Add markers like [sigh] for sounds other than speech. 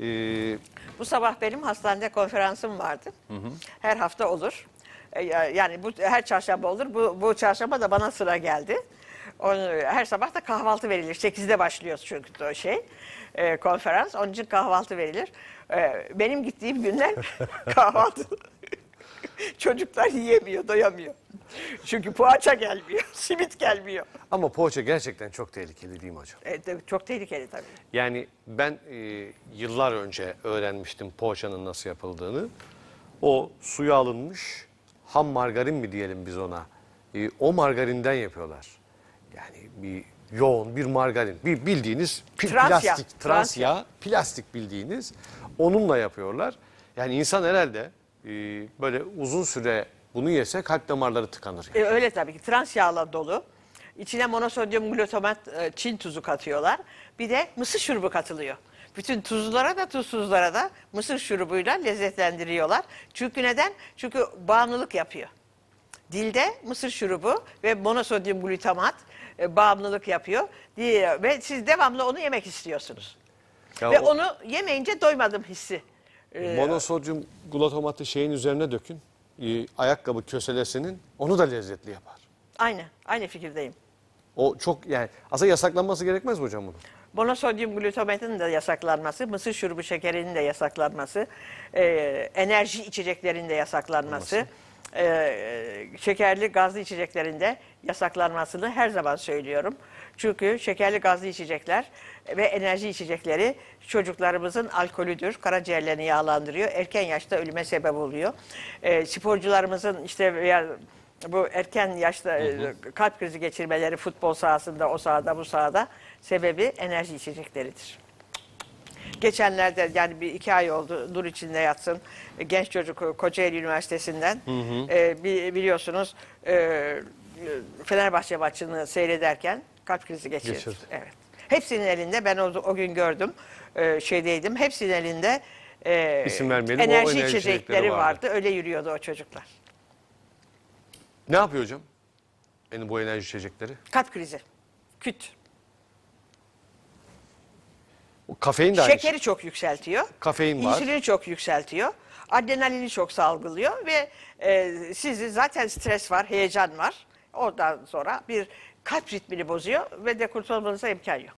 E... Bu sabah benim hastanede konferansım vardı. Hı hı. Her hafta olur. Ee, yani bu her çarşamba olur. Bu, bu çarşamba da bana sıra geldi. Onu, her sabah da kahvaltı verilir. Sekizde başlıyoruz çünkü o şey e, konferans. Onun için kahvaltı verilir. E, benim gittiğim günler [laughs] kahvaltı. [laughs] Çocuklar yiyemiyor, doyamıyor. Çünkü poğaça gelmiyor, [laughs] simit gelmiyor. Ama poğaça gerçekten çok tehlikeli değil mi hocam? E, çok tehlikeli tabii. Yani ben e, yıllar önce öğrenmiştim poğaçanın nasıl yapıldığını. O suya alınmış ham margarin mi diyelim biz ona. E, o margarinden yapıyorlar. Yani bir yoğun bir margarin. Bir bildiğiniz pi- Trans plastik, trans Trans yağ, plastik bildiğiniz. Onunla yapıyorlar. Yani insan herhalde e, böyle uzun süre bunu yese kalp damarları tıkanır. E, öyle tabii ki. Trans yağla dolu. İçine monosodyum glutamat e, çin tuzu katıyorlar. Bir de mısır şurubu katılıyor. Bütün tuzlara da tuzsuzlara da mısır şurubuyla lezzetlendiriyorlar. Çünkü neden? Çünkü bağımlılık yapıyor. Dilde mısır şurubu ve monosodyum glutamat e, bağımlılık yapıyor. diyor ve siz devamlı onu yemek istiyorsunuz. Ya ve o- onu yemeyince doymadım hissi. E, Monosodyum glutamatı şeyin üzerine dökün e, ayakkabı köselesinin onu da lezzetli yapar. Aynı, aynı fikirdeyim. O çok yani aslında yasaklanması gerekmez mi hocam bunun? Monosodyum glutamate'ın de yasaklanması, mısır şurubu şekerinin de yasaklanması, e, enerji içeceklerinin de yasaklanması. Olması. E, e, şekerli gazlı içeceklerinde yasaklanmasını her zaman söylüyorum. Çünkü şekerli gazlı içecekler ve enerji içecekleri çocuklarımızın alkolüdür. Karaciğerlerini yağlandırıyor. Erken yaşta ölüme sebep oluyor. E, sporcularımızın işte veya bu erken yaşta e, hı hı. kalp krizi geçirmeleri futbol sahasında, o sahada, bu sahada sebebi enerji içecekleridir. Geçenlerde yani bir iki ay oldu dur içinde yatsın. Genç çocuk Kocaeli Üniversitesi'nden hı hı. E, biliyorsunuz e, Fenerbahçe maçını seyrederken kalp krizi geçirdi. Geçir. Evet. Hepsinin elinde ben o, o gün gördüm e, şeydeydim. Hepsinin elinde e, İsim enerji, enerji içecekleri vardı. vardı. Öyle yürüyordu o çocuklar. Ne yapıyor hocam? Yani bu enerji içecekleri? Kalp krizi. Küt. Kafein de aynı Şekeri şey. çok yükseltiyor. Kafein var. İnsülini çok yükseltiyor. Adrenalini çok salgılıyor ve e, sizi zaten stres var, heyecan var. Oradan sonra bir kalp ritmini bozuyor ve de kurtulmanıza imkan yok.